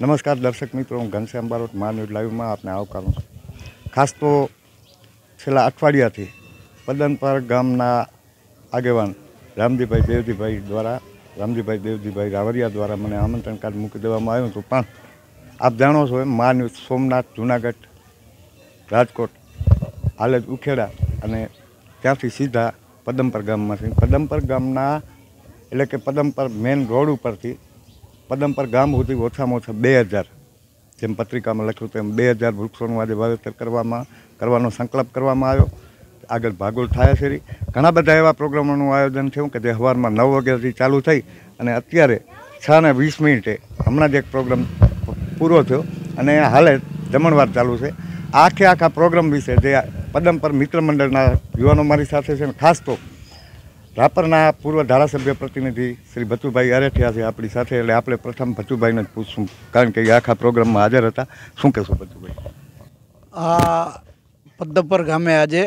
નમસ્કાર દર્શક મિત્રો હું ઘનશ્યામ બારોટ મા ન્યૂઝ લાઈવમાં આપને આવકારું છું ખાસ તો છેલ્લા અઠવાડિયાથી પદનપર ગામના આગેવાન રામજીભાઈ દેવજીભાઈ દ્વારા રામજીભાઈ દેવજીભાઈ રાવરિયા દ્વારા મને આમંત્રણ કાર્ડ મૂકી દેવામાં આવ્યું હતું પણ આપ જાણો છો એમ મા ન્યૂઝ સોમનાથ જુનાગઢ રાજકોટ હાલે જ ઉખેડા અને ત્યાંથી સીધા પદમપર ગામમાંથી પદમપર ગામના એટલે કે પદમપર મેઇન રોડ ઉપરથી પદમપર ગામ સુધી ઓછામાં ઓછા બે હજાર જેમ પત્રિકામાં લખ્યું તેમ બે હજાર વૃક્ષોનું આજે વાવેતર કરવામાં કરવાનો સંકલ્પ કરવામાં આવ્યો આગળ ભાગોળ થાય છે ઘણા બધા એવા પ્રોગ્રામોનું આયોજન થયું કે જે હવારમાં નવ વાગ્યાથી ચાલુ થઈ અને અત્યારે છ ને વીસ મિનિટે હમણાં જ એક પ્રોગ્રામ પૂરો થયો અને હાલે જમણવાર ચાલુ છે આખે આખા પ્રોગ્રામ વિશે જે પદમ પર મિત્ર મંડળના યુવાનો મારી સાથે છે ખાસ તો રાપરના પૂર્વ ધારાસભ્ય પ્રતિનિધિ શ્રી ભતુભાઈ અરેઠિયા છે આપણી સાથે એટલે આપણે પ્રથમ ભતુભાઈને જ પૂછશું કારણ કે આખા પ્રોગ્રામમાં હાજર હતા શું કહેશું ભતુભાઈ આ પદ્ધપર ગામે આજે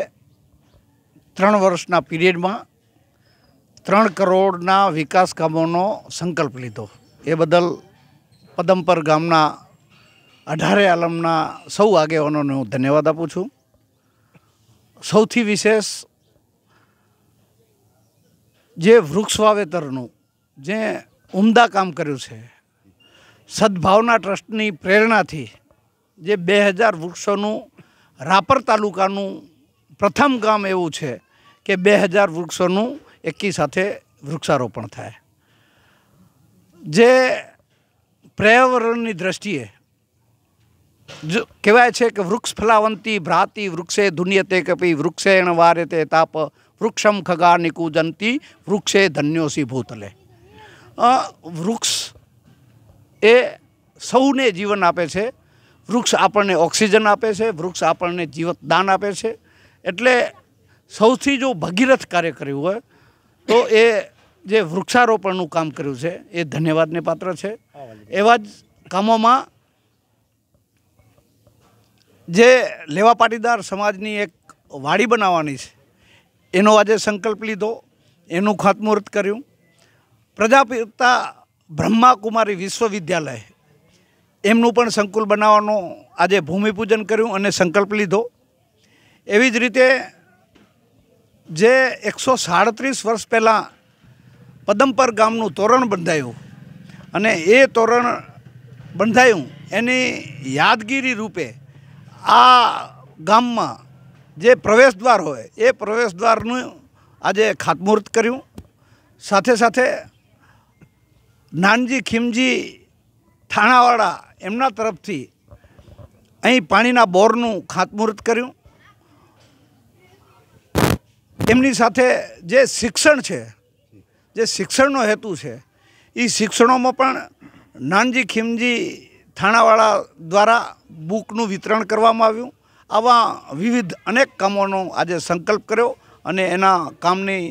ત્રણ વર્ષના પીરિયડમાં ત્રણ કરોડના વિકાસ કામોનો સંકલ્પ લીધો એ બદલ પદમપર ગામના અઢારે આલમના સૌ આગેવાનોને હું ધન્યવાદ આપું છું સૌથી વિશેષ જે વૃક્ષ વાવેતરનું જે ઉમદા કામ કર્યું છે સદભાવના ટ્રસ્ટની પ્રેરણાથી જે બે હજાર વૃક્ષોનું રાપર તાલુકાનું પ્રથમ ગામ એવું છે કે બે હજાર વૃક્ષોનું એકી સાથે વૃક્ષારોપણ થાય જે પર્યાવરણની દ્રષ્ટિએ જો કહેવાય છે કે વૃક્ષ ફલાવંતી ભ્રાતી વૃક્ષે ધુન્યતે કપી વૃક્ષેણ વારે તે તાપ વૃક્ષમ ખગા નિકુજંતી વૃક્ષે ધન્યોસી ભૂતલે વૃક્ષ એ સૌને જીવન આપે છે વૃક્ષ આપણને ઓક્સિજન આપે છે વૃક્ષ આપણને જીવતદાન આપે છે એટલે સૌથી જો ભગીરથ કાર્ય કર્યું હોય તો એ જે વૃક્ષારોપણનું કામ કર્યું છે એ ધન્યવાદને પાત્ર છે એવા જ કામોમાં જે લેવા પાટીદાર સમાજની એક વાડી બનાવવાની છે એનો આજે સંકલ્પ લીધો એનું ખાતમુહૂર્ત કર્યું પ્રજાપિતા બ્રહ્માકુમારી વિશ્વવિદ્યાલય એમનું પણ સંકુલ બનાવવાનો આજે ભૂમિપૂજન કર્યું અને સંકલ્પ લીધો એવી જ રીતે જે એકસો સાડત્રીસ વર્ષ પહેલાં પદમપર ગામનું તોરણ બંધાયું અને એ તોરણ બંધાયું એની યાદગીરી રૂપે આ ગામમાં જે પ્રવેશ દ્વાર હોય એ પ્રવેશ દ્વારનું આજે ખાતમુહૂર્ત કર્યું સાથે સાથે નાનજી ખીમજી થાણાવાળા એમના તરફથી અહીં પાણીના બોરનું ખાતમુહૂર્ત કર્યું એમની સાથે જે શિક્ષણ છે જે શિક્ષણનો હેતુ છે એ શિક્ષણોમાં પણ નાનજી ખીમજી થાણાવાળા દ્વારા બુકનું વિતરણ કરવામાં આવ્યું આવા વિવિધ અનેક કામોનો આજે સંકલ્પ કર્યો અને એના કામની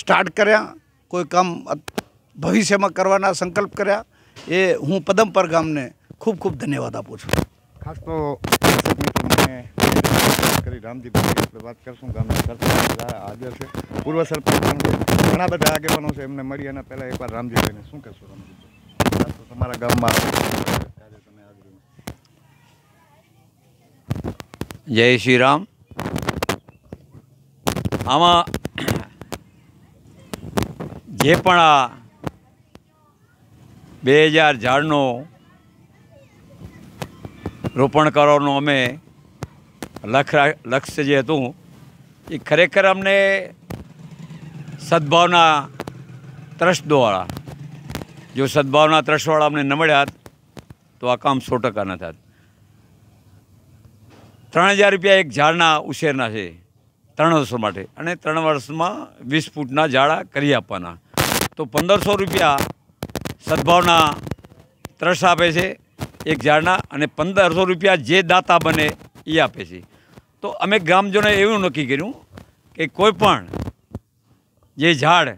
સ્ટાર્ટ કર્યા કોઈ કામ ભવિષ્યમાં કરવાના સંકલ્પ કર્યા એ હું પદમપર ગામને ખૂબ ખૂબ ધન્યવાદ આપું છું ખાસ તો કરી રામજીભાઈ આપણે વાત કરશું ગામના સરપંચ હાજર છે પૂર્વ સરપંચ ઘણા બધા આગેવાનો છે એમને મળી એના પહેલાં એકવાર રામજીભાઈને શું કહેશું રામજીભાઈ તમારા ગામમાં જય શ્રી રામ આમાં જે પણ આ બે હજાર ઝાડનો રોપણ કરવાનું અમે લખ લક્ષ્ય જે હતું એ ખરેખર અમને સદભાવના ત્રસદોવાળા જો સદભાવના ત્રસવાળા અમને ન મળ્યા તો આ કામ સો ટકા ન થાત ત્રણ હજાર રૂપિયા એક ઝાડના ઉછેરના છે ત્રણ વર્ષો માટે અને ત્રણ વર્ષમાં વીસ ફૂટના ઝાડા કરી આપવાના તો પંદરસો રૂપિયા સદભાવના ત્રસ આપે છે એક ઝાડના અને પંદરસો રૂપિયા જે દાતા બને એ આપે છે તો અમે ગ્રામજનોએ એવું નક્કી કર્યું કે કોઈપણ જે ઝાડ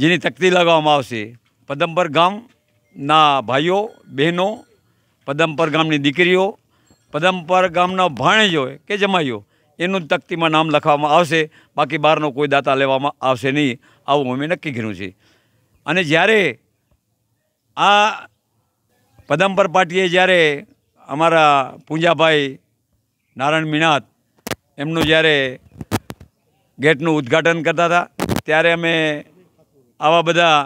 જેની તકતી લગાવવામાં આવશે પદમપર ગામના ભાઈઓ બહેનો પદમપર ગામની દીકરીઓ પદમપર ગામનો ભાણેજો કે જમાઈઓ એનું તકતીમાં નામ લખવામાં આવશે બાકી બહારનો કોઈ દાતા લેવામાં આવશે નહીં આવું અમે નક્કી કર્યું છે અને જ્યારે આ પદમપર પાર્ટીએ જ્યારે અમારા પૂંજાભાઈ નારાયણ મીણાત એમનું જ્યારે ગેટનું ઉદ્ઘાટન કરતા હતા ત્યારે અમે આવા બધા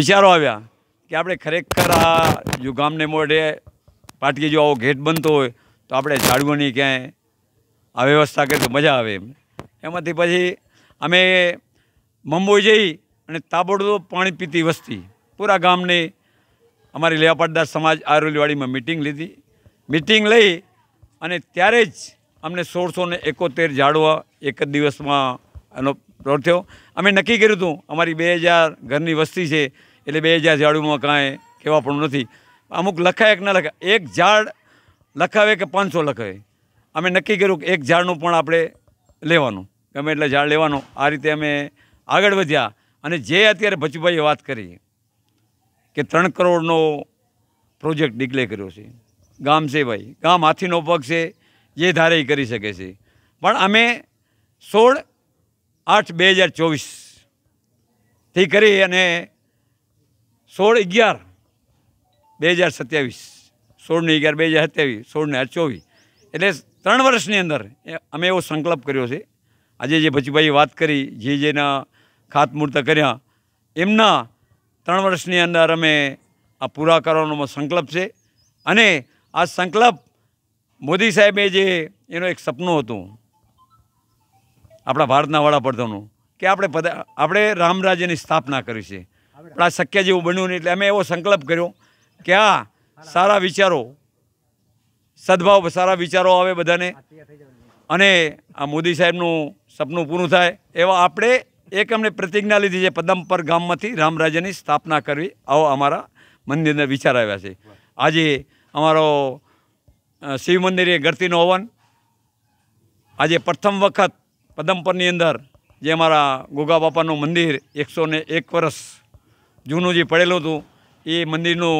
વિચારો આવ્યા કે આપણે ખરેખર આ યુગામને મોઢે પાટીએ જો આવો ઘેટ બનતો હોય તો આપણે ઝાડવાની ક્યાંય આ વ્યવસ્થા કરી તો મજા આવે એમ એમાંથી પછી અમે મંબોઈ જઈ અને તાબડતોબ પાણી પીતી વસ્તી પૂરા ગામને અમારી લેવાપાટદાર સમાજ આરોલીવાડીમાં મિટિંગ લીધી મિટિંગ લઈ અને ત્યારે જ અમને સોળસો ને એકોતેર ઝાડવા એક જ દિવસમાં એનો પ્લોટ થયો અમે નક્કી કર્યું હતું અમારી બે હજાર ઘરની વસ્તી છે એટલે બે હજાર ઝાડુમાં કાંઈ કહેવા પણ નથી અમુક લખાય કે ન લખાય એક ઝાડ લખાવે કે પાંચસો લખાવે અમે નક્કી કર્યું કે એક ઝાડનું પણ આપણે લેવાનું ગમે એટલે ઝાડ લેવાનું આ રીતે અમે આગળ વધ્યા અને જે અત્યારે ભચુભાઈએ વાત કરી કે ત્રણ કરોડનો પ્રોજેક્ટ ડિક્લેર કર્યો છે ગામ છે ભાઈ ગામ હાથીનો પગ છે જે ધારે એ કરી શકે છે પણ અમે સોળ આઠ બે હજાર ચોવીસથી કરી અને સોળ અગિયાર બે હજાર સત્યાવીસ સોળને અગિયાર બે હજાર સત્યાવીસ સોળને આઠ ચોવીસ એટલે ત્રણ વર્ષની અંદર અમે એવો સંકલ્પ કર્યો છે આજે જે ભચુભાઈએ વાત કરી જે જેના ખાતમુહૂર્ત કર્યા એમના ત્રણ વર્ષની અંદર અમે આ પૂરા કરવાનો સંકલ્પ છે અને આ સંકલ્પ મોદી સાહેબે જે એનો એક સપનું હતું આપણા ભારતના વડાપ્રધાનનું કે આપણે આપણે રામરાજ્યની સ્થાપના કરી છે પણ આ શક્ય જેવું બન્યું નહીં એટલે અમે એવો સંકલ્પ કર્યો કે હા સારા વિચારો સદભાવ સારા વિચારો આવે બધાને અને આ મોદી સાહેબનું સપનું પૂરું થાય એવા આપણે એક અમને પ્રતિજ્ઞા લીધી છે પદમપર ગામમાંથી રામરાજાની સ્થાપના કરવી આવો અમારા મંદિરના વિચાર આવ્યા છે આજે અમારો શિવ મંદિરે ગરતીનો હવન આજે પ્રથમ વખત પદમપરની અંદર જે અમારા ગોગા બાપાનું મંદિર એકસો એક વર્ષ જૂનું જે પડેલું હતું એ મંદિરનું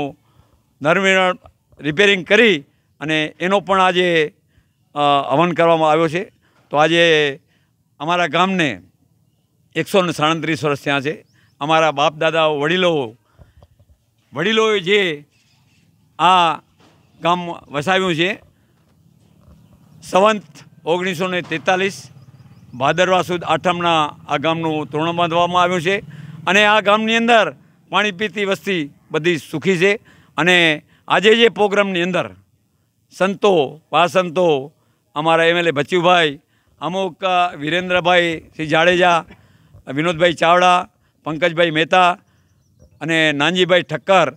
નરમીણ રિપેરિંગ કરી અને એનો પણ આજે હવન કરવામાં આવ્યો છે તો આજે અમારા ગામને એકસો ને સાડત્રીસ વર્ષ ત્યાં છે અમારા બાપ દાદા વડીલો વડીલોએ જે આ ગામ વસાવ્યું છે સંવંત ઓગણીસો ને તેતાલીસ ભાદરવા સુદ આઠમના આ ગામનું તોરણ બાંધવામાં આવ્યું છે અને આ ગામની અંદર પાણી પીતી વસ્તી બધી સુખી છે અને આજે જે પ્રોગ્રામની અંદર સંતો પાસંતો અમારા એમએલએ ભચુભાઈ અમુક વિરેન્દ્રભાઈ શ્રી જાડેજા વિનોદભાઈ ચાવડા પંકજભાઈ મહેતા અને નાનજીભાઈ ઠક્કર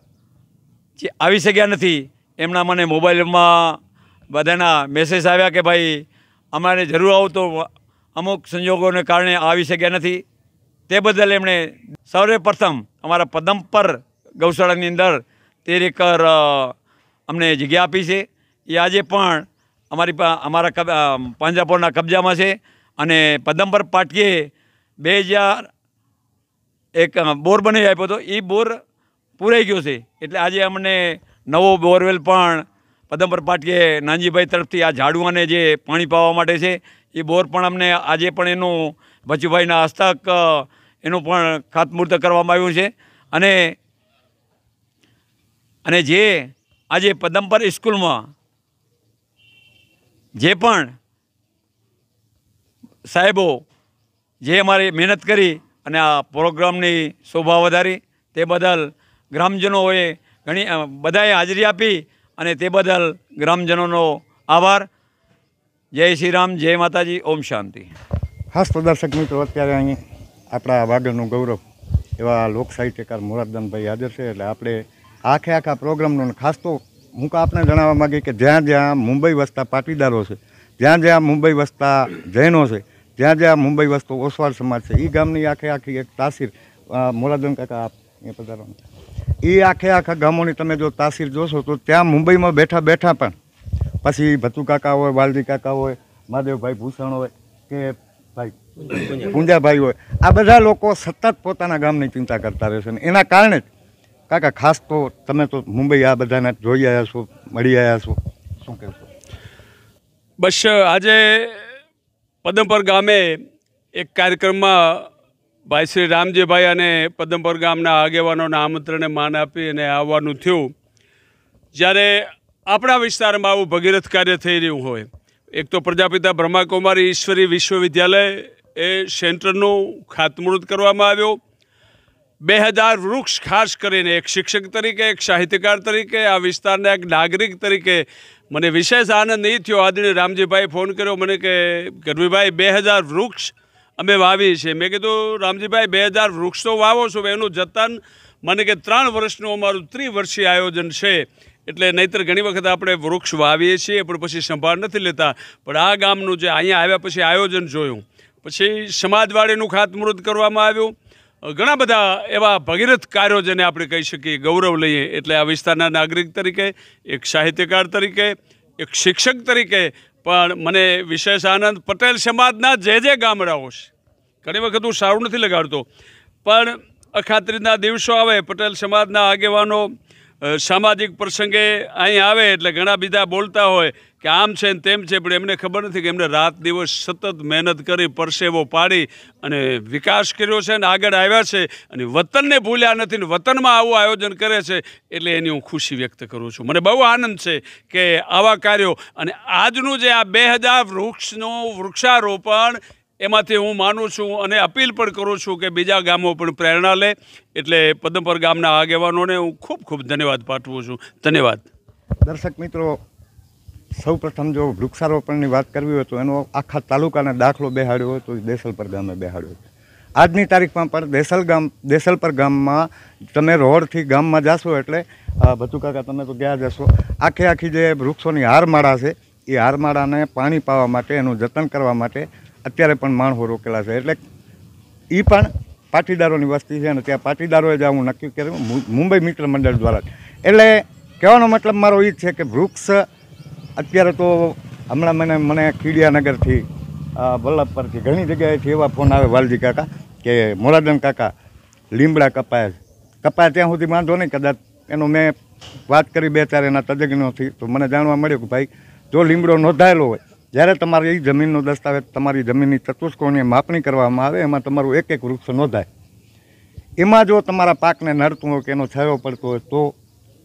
જે આવી શક્યા નથી એમના મને મોબાઈલમાં બધાના મેસેજ આવ્યા કે ભાઈ અમારે જરૂર આવું તો અમુક સંજોગોને કારણે આવી શક્યા નથી તે બદલ એમણે સૌરે પ્રથમ અમારા પદમ પર ગૌશાળાની અંદર તેરેકર અમને જગ્યા આપી છે એ આજે પણ અમારી અમારા પાંજાપોરના કબજામાં છે અને પદમપર પાટકીએ બે હજાર એક બોર બની આપ્યો હતો એ બોર પૂરાઈ ગયો છે એટલે આજે અમને નવો બોરવેલ પણ પદમ્બર પાટકે નાનજીભાઈ તરફથી આ ઝાડવાને જે પાણી પાવા માટે છે એ બોર પણ અમને આજે પણ એનું ભચુભાઈના હસ્તક એનું પણ ખાતમુહૂર્ત કરવામાં આવ્યું છે અને અને જે આજે પદમપર સ્કૂલમાં જે પણ સાહેબો જે અમારી મહેનત કરી અને આ પ્રોગ્રામની શોભા વધારી તે બદલ ગ્રામજનોએ ઘણી બધાએ હાજરી આપી અને તે બદલ ગ્રામજનોનો આભાર જય શ્રી રામ જય માતાજી ઓમ શાંતિ ખાસ પ્રદર્શક મિત્રો અત્યારે અહીં આપણા વાગરનું ગૌરવ એવા લોક સાહિત્યકાર મોરારદાનભાઈ હાજર છે એટલે આપણે આખે આખા પ્રોગ્રામનો ખાસ તો હું કા આપને જણાવવા માગી કે જ્યાં જ્યાં મુંબઈ વસતા પાટીદારો છે જ્યાં જ્યાં મુંબઈ વસતા જૈનો છે જ્યાં જ્યાં મુંબઈ વસતો ઓસવાડ સમાજ છે એ ગામની આખે આખી એક તાસીર મોરાદન કાકા એ પધારવાનું એ આખે આખા ગામોની તમે જો તાસીર જોશો તો ત્યાં મુંબઈમાં બેઠા બેઠા પણ પછી ભતુ કાકા હોય વાલજી કાકા હોય મહાદેવભાઈ ભૂષણ હોય કે ભાઈ પૂંજાભાઈ હોય આ બધા લોકો સતત પોતાના ગામની ચિંતા કરતા રહેશે ને એના કારણે જ કાકા ખાસ તો તમે તો મુંબઈ આ બધાને જોઈ આવ્યા છો મળી આવ્યા છો શું કહેશો બસ આજે પદમપર ગામે એક કાર્યક્રમમાં ભાઈ શ્રી રામજીભાઈ અને પદમપર ગામના આગેવાનોના આમંત્રણને માન આપી અને આવવાનું થયું જ્યારે આપણા વિસ્તારમાં આવું ભગીરથ કાર્ય થઈ રહ્યું હોય એક તો પ્રજાપિતા બ્રહ્માકુમારી ઈશ્વરી વિશ્વવિદ્યાલય એ સેન્ટરનું ખાતમુહૂર્ત કરવામાં આવ્યું બે હજાર વૃક્ષ ખાસ કરીને એક શિક્ષક તરીકે એક સાહિત્યકાર તરીકે આ વિસ્તારના એક નાગરિક તરીકે મને વિશેષ આનંદ નહીં થયો આદરણીય રામજીભાઈ ફોન કર્યો મને કે ગઢવીભાઈ બે હજાર વૃક્ષ અમે વાવીએ છીએ મેં કીધું રામજીભાઈ બે હજાર વૃક્ષ તો વાવો છો એનું જતન મને કે ત્રણ વર્ષનું અમારું ત્રિવર્ષીય આયોજન છે એટલે નહીંતર ઘણી વખત આપણે વૃક્ષ વાવીએ છીએ પણ પછી સંભાળ નથી લેતા પણ આ ગામનું જે અહીંયા આવ્યા પછી આયોજન જોયું પછી સમાજવાડીનું ખાતમુહૂર્ત કરવામાં આવ્યું ઘણા બધા એવા ભગીરથ કાર્યો જેને આપણે કહી શકીએ ગૌરવ લઈએ એટલે આ વિસ્તારના નાગરિક તરીકે એક સાહિત્યકાર તરીકે એક શિક્ષક તરીકે પણ મને વિશેષ આનંદ પટેલ સમાજના જે જે ગામડાઓ છે ઘણી વખત હું સારું નથી લગાડતો પણ અખાત્રીના દિવસો આવે પટેલ સમાજના આગેવાનો સામાજિક પ્રસંગે અહીં આવે એટલે ઘણા બીજા બોલતા હોય કે આમ છે ને તેમ છે પણ એમને ખબર નથી કે એમને રાત દિવસ સતત મહેનત કરી પરસેવો પાડી અને વિકાસ કર્યો છે ને આગળ આવ્યા છે અને વતનને ભૂલ્યા નથી ને વતનમાં આવું આયોજન કરે છે એટલે એની હું ખુશી વ્યક્ત કરું છું મને બહુ આનંદ છે કે આવા કાર્યો અને આજનું જે આ બે હજાર વૃક્ષનું વૃક્ષારોપણ એમાંથી હું માનું છું અને અપીલ પણ કરું છું કે બીજા ગામો પણ પ્રેરણા લે એટલે પદમપર ગામના આગેવાનોને હું ખૂબ ખૂબ ધન્યવાદ પાઠવું છું ધન્યવાદ દર્શક મિત્રો સૌ પ્રથમ જો વૃક્ષારોપણની વાત કરવી હોય તો એનો આખા તાલુકાને દાખલો બેહાડ્યો હોય તો દેસલપર ગામે બેહાડ્યો આજની તારીખમાં પણ દેસલ ગામ દેસલપર ગામમાં તમે રોડથી ગામમાં જાશો એટલે ભતુકાકા તમે તો ગયા જશો આખે આખી જે વૃક્ષોની હારમાળા છે એ હારમાળાને પાણી પાવા માટે એનું જતન કરવા માટે અત્યારે પણ માણહો રોકેલા છે એટલે એ પણ પાટીદારોની વસ્તી છે અને ત્યાં પાટીદારોએ જ હું નક્કી કર્યું મુંબઈ મિત્ર મંડળ દ્વારા એટલે કહેવાનો મતલબ મારો એ જ છે કે વૃક્ષ અત્યારે તો હમણાં મને મને ખીડિયાનગરથી વલ્લભપરથી ઘણી જગ્યાએથી એવા ફોન આવે વાલજી કાકા કે મોરાદન કાકા લીમડા કપાયા કપાયા ત્યાં સુધી વાંધો નહીં કદાચ એનો મેં વાત કરી બે ચાર એના તજજ્ઞોથી તો મને જાણવા મળ્યું કે ભાઈ જો લીમડો નોંધાયેલો હોય જ્યારે તમારે એ જમીનનો દસ્તાવેજ તમારી જમીનની ચતુષ્કોણીય માપણી કરવામાં આવે એમાં તમારું એક એક વૃક્ષ નોંધાય એમાં જો તમારા પાકને નડતું હોય કે એનો છાયો પડતો હોય તો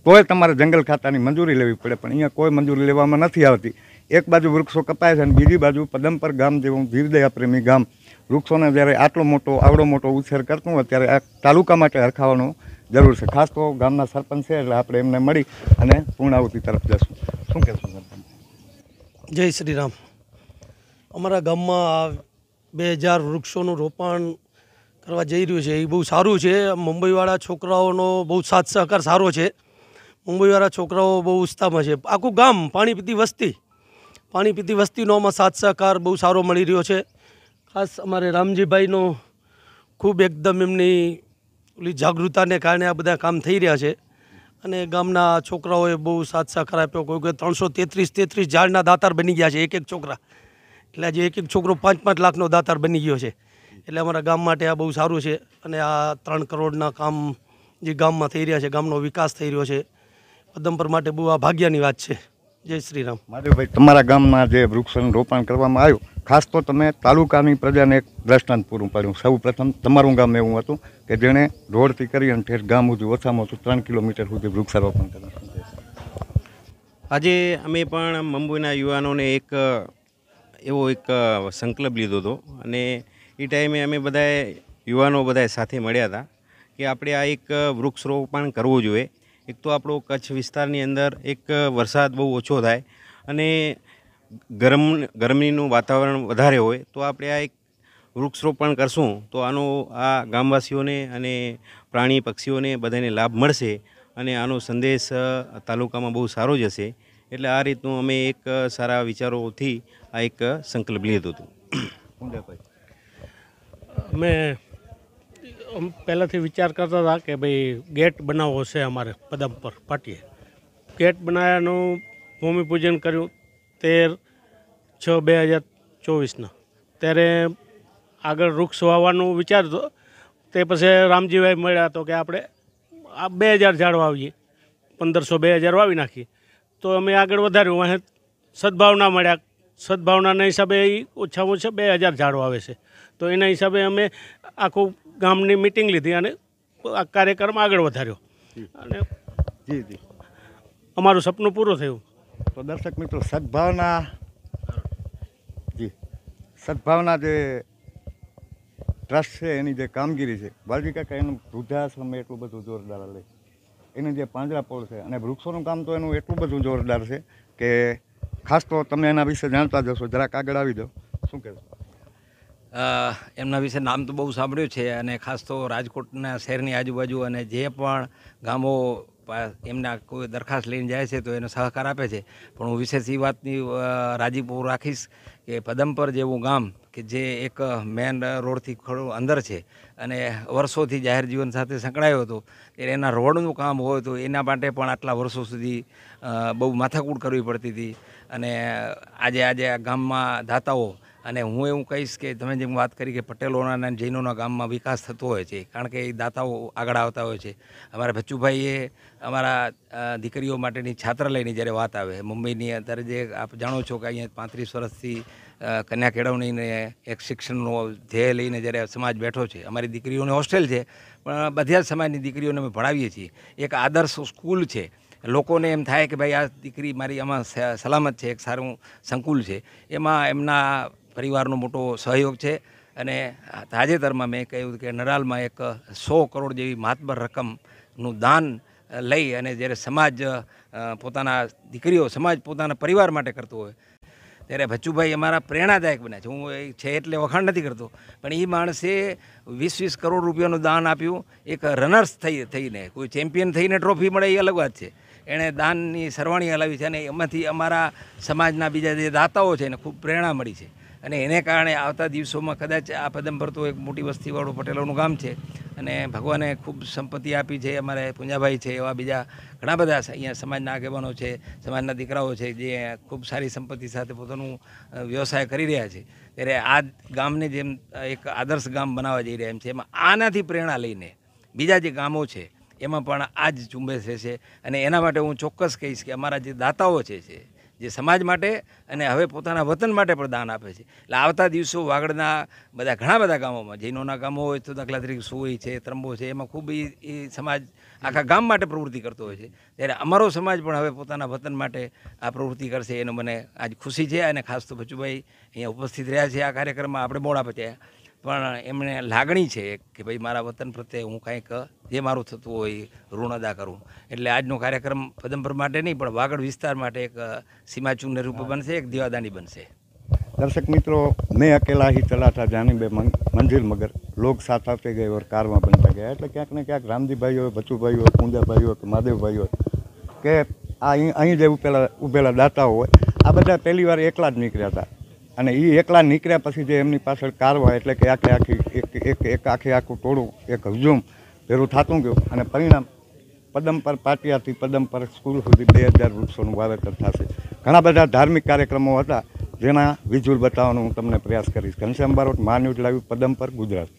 કોઈ તમારે જંગલ ખાતાની મંજૂરી લેવી પડે પણ અહીંયા કોઈ મંજૂરી લેવામાં નથી આવતી એક બાજુ વૃક્ષો કપાય છે અને બીજી બાજુ પદમપર ગામ જેવું જીવદયા પ્રેમી ગામ વૃક્ષોને જ્યારે આટલો મોટો આવડો મોટો ઉછેર કરતું હોય ત્યારે આ તાલુકા માટે હરખાવાનો જરૂર છે ખાસ તો ગામના સરપંચ છે એટલે આપણે એમને મળી અને પૂર્ણાહુતિ તરફ જશું શું કહેશું સરપંચ જય શ્રી રામ અમારા ગામમાં બે હજાર વૃક્ષોનું રોપણ કરવા જઈ રહ્યું છે એ બહુ સારું છે મુંબઈવાળા છોકરાઓનો બહુ સાથ સહકાર સારો છે મુંબઈવાળા છોકરાઓ બહુ ઉત્સાહમાં છે આખું ગામ પાણી પીતી વસ્તી પાણી પીતી વસ્તીનો આમાં સાથ સહકાર બહુ સારો મળી રહ્યો છે ખાસ અમારે રામજીભાઈનો ખૂબ એકદમ એમની ઓલી જાગૃતતાને કારણે આ બધા કામ થઈ રહ્યા છે અને ગામના છોકરાઓએ બહુ સાથ સહકાર આપ્યો કોઈ કોઈ ત્રણસો તેત્રીસ તેત્રીસ ઝાડના દાતાર બની ગયા છે એક એક છોકરા એટલે આજે એક એક છોકરો પાંચ પાંચ લાખનો દાતાર બની ગયો છે એટલે અમારા ગામ માટે આ બહુ સારું છે અને આ ત્રણ કરોડના કામ જે ગામમાં થઈ રહ્યા છે ગામનો વિકાસ થઈ રહ્યો છે પદમપર માટે બહુ આ ભાગ્યની વાત છે જય શ્રી રામ માધવભાઈ તમારા ગામમાં જે વૃક્ષોનું રોપણ કરવામાં આવ્યું ખાસ તો તમે તાલુકાની પ્રજાને એક દ્રષ્ટાંત પૂરું પાડ્યું સૌ પ્રથમ તમારું ગામ એવું હતું કે જેણે રોડથી કરી અને ઠેર ગામ સુધી ઓછામાં ઓછું ત્રણ કિલોમીટર સુધી વૃક્ષારોપણ કર્યું આજે અમે પણ મુંબઈના યુવાનોને એક એવો એક સંકલ્પ લીધો હતો અને એ ટાઈમે અમે બધાએ યુવાનો બધાએ સાથે મળ્યા હતા કે આપણે આ એક વૃક્ષરોપણ કરવું જોઈએ એક તો આપણો કચ્છ વિસ્તારની અંદર એક વરસાદ બહુ ઓછો થાય અને ગરમ ગરમીનું વાતાવરણ વધારે હોય તો આપણે આ એક વૃક્ષરોપણ કરશું તો આનો આ ગામવાસીઓને અને પ્રાણી પક્ષીઓને બધાને લાભ મળશે અને આનો સંદેશ તાલુકામાં બહુ સારો જ હશે એટલે આ રીતનું અમે એક સારા વિચારોથી આ એક સંકલ્પ લીધો હતો અમે પહેલાંથી વિચાર કરતા હતા કે ભાઈ ગેટ બનાવવો છે અમારે પદમ પર પાટીએ ગેટ બનાવ્યાનું ભૂમિપૂજન કર્યું તેર છ બે હજાર ચોવીસના ત્યારે આગળ વૃક્ષ વાવવાનું વિચારતો તે પછી રામજીભાઈ મળ્યા તો કે આપણે આ બે હજાર ઝાડ વાવીએ પંદરસો બે હજાર વાવી નાખીએ તો અમે આગળ વધાર્યું અહીં સદભાવના મળ્યા સદભાવનાના હિસાબે એ ઓછામાં ઓછા બે હજાર ઝાડો આવે છે તો એના હિસાબે અમે આખું ગામની મિટિંગ લીધી અને આ કાર્યક્રમ આગળ વધાર્યો અને જી જી અમારું સપનું પૂરું થયું તો દર્શક મિત્રો સદભાવના જી સદભાવના જે ટ્રસ્ટ છે એની જે કામગીરી છે વાલજી કાકા એનું વૃદ્ધાશ્રમ એટલું બધું જોરદાર લે એનું જે પાંજરાપોળ છે અને વૃક્ષોનું કામ તો એનું એટલું બધું જોરદાર છે કે ખાસ તો તમે એના વિશે જાણતા જશો જરાક આગળ આવી જાઓ શું કહેશો એમના વિશે નામ તો બહુ સાંભળ્યું છે અને ખાસ તો રાજકોટના શહેરની આજુબાજુ અને જે પણ ગામો એમના કોઈ દરખાસ્ત લઈને જાય છે તો એનો સહકાર આપે છે પણ હું વિશેષ એ વાતની રાજીપો રાખીશ કે પદમપર જેવું ગામ કે જે એક મેન રોડથી થોડું અંદર છે અને વર્ષોથી જાહેર જીવન સાથે સંકળાયો હતો એના રોડનું કામ હોય તો એના માટે પણ આટલા વર્ષો સુધી બહુ માથાકૂટ કરવી પડતી હતી અને આજે આજે આ ગામમાં દાતાઓ અને હું એવું કહીશ કે તમે જેમ વાત કરી કે પટેલોના અને જૈનોના ગામમાં વિકાસ થતો હોય છે કારણ કે એ દાતાઓ આગળ આવતા હોય છે અમારા ભચ્ચુભાઈએ અમારા દીકરીઓ માટેની છાત્રાલયની જ્યારે વાત આવે મુંબઈની અત્યારે જે આપ જાણો છો કે અહીંયા પાંત્રીસ વર્ષથી કન્યા કેળવણીને એક શિક્ષણનો ધ્યેય લઈને જ્યારે સમાજ બેઠો છે અમારી દીકરીઓને હોસ્ટેલ છે પણ બધા જ સમાજની દીકરીઓને અમે ભણાવીએ છીએ એક આદર્શ સ્કૂલ છે લોકોને એમ થાય કે ભાઈ આ દીકરી મારી આમાં સલામત છે એક સારું સંકુલ છે એમાં એમના પરિવારનો મોટો સહયોગ છે અને તાજેતરમાં મેં કહ્યું કે નરાલમાં એક સો કરોડ જેવી મહાત્મર રકમનું દાન લઈ અને જ્યારે સમાજ પોતાના દીકરીઓ સમાજ પોતાના પરિવાર માટે કરતો હોય ત્યારે ભચ્ચુભાઈ અમારા પ્રેરણાદાયક બન્યા છે હું એ છે એટલે વખાણ નથી કરતો પણ એ માણસે વીસ વીસ કરોડ રૂપિયાનું દાન આપ્યું એક રનર્સ થઈ થઈને કોઈ ચેમ્પિયન થઈને ટ્રોફી મળે એ અલગ વાત છે એણે દાનની સરવાણી હલાવી છે અને એમાંથી અમારા સમાજના બીજા જે દાતાઓ છે એને ખૂબ પ્રેરણા મળી છે અને એને કારણે આવતા દિવસોમાં કદાચ આ પદમ ભરતું એક મોટી વસ્તીવાળું પટેલોનું ગામ છે અને ભગવાને ખૂબ સંપત્તિ આપી છે અમારે પૂંજાભાઈ છે એવા બીજા ઘણા બધા અહીંયા સમાજના આગેવાનો છે સમાજના દીકરાઓ છે જે ખૂબ સારી સંપત્તિ સાથે પોતાનું વ્યવસાય કરી રહ્યા છે ત્યારે આ ગામને જેમ એક આદર્શ ગામ બનાવવા જઈ રહ્યા એમ છે એમાં આનાથી પ્રેરણા લઈને બીજા જે ગામો છે એમાં પણ આ જ ઝુંબેશ રહેશે અને એના માટે હું ચોક્કસ કહીશ કે અમારા જે દાતાઓ છે જે સમાજ માટે અને હવે પોતાના વતન માટે પણ દાન આપે છે એટલે આવતા દિવસો વાગડના બધા ઘણા બધા ગામોમાં જૈનોના ગામો હોય તો દાખલા તરીકે સુઈ છે ત્રંબો છે એમાં ખૂબ એ સમાજ આખા ગામ માટે પ્રવૃત્તિ કરતો હોય છે ત્યારે અમારો સમાજ પણ હવે પોતાના વતન માટે આ પ્રવૃત્તિ કરશે એનો મને આજ ખુશી છે અને ખાસ તો બચુભાઈ અહીંયા ઉપસ્થિત રહ્યા છે આ કાર્યક્રમમાં આપણે મોડા પચ્યા પણ એમને લાગણી છે કે ભાઈ મારા વતન પ્રત્યે હું કાંઈક જે મારું થતું હોય ઋણ અદા કરું એટલે આજનો કાર્યક્રમ પદમપર માટે નહીં પણ વાગડ વિસ્તાર માટે એક સીમાચૂન રૂપે બનશે એક દીવાદાની બનશે દર્શક મિત્રો મેં અકેલા હી ચલાતા જાનીબે મંદિર મગર લોક સાથ આપતે ગયે ઓર કારમાં બનતા ગયા એટલે ક્યાંક ને ક્યાંક રામજીભાઈ હોય બચુભાઈ હોય કુંજાભાઈ હોય કે મહાદેવભાઈ હોય કે આ અહીં અહીં જે ઉભેલા ઉભેલા દાતા હોય આ બધા પહેલી વાર એકલા જ નીકળ્યા હતા અને એ એકલા નીકળ્યા પછી જે એમની પાછળ કારવા એટલે કે આખે આખી એક એક એક આખે આખું ટોળું એક હજુમ પેલું થતું ગયું અને પરિણામ પદમ પર પાટિયાથી પદમ પર સ્કૂલ સુધી બે હજાર વૃક્ષોનું વાવેતર થશે ઘણા બધા ધાર્મિક કાર્યક્રમો હતા જેના વિઝ્યુઅલ બતાવવાનો હું તમને પ્રયાસ કરીશ ઘનશ્યામ બારોટ મા લાવ્યું પદમ પર ગુજરાત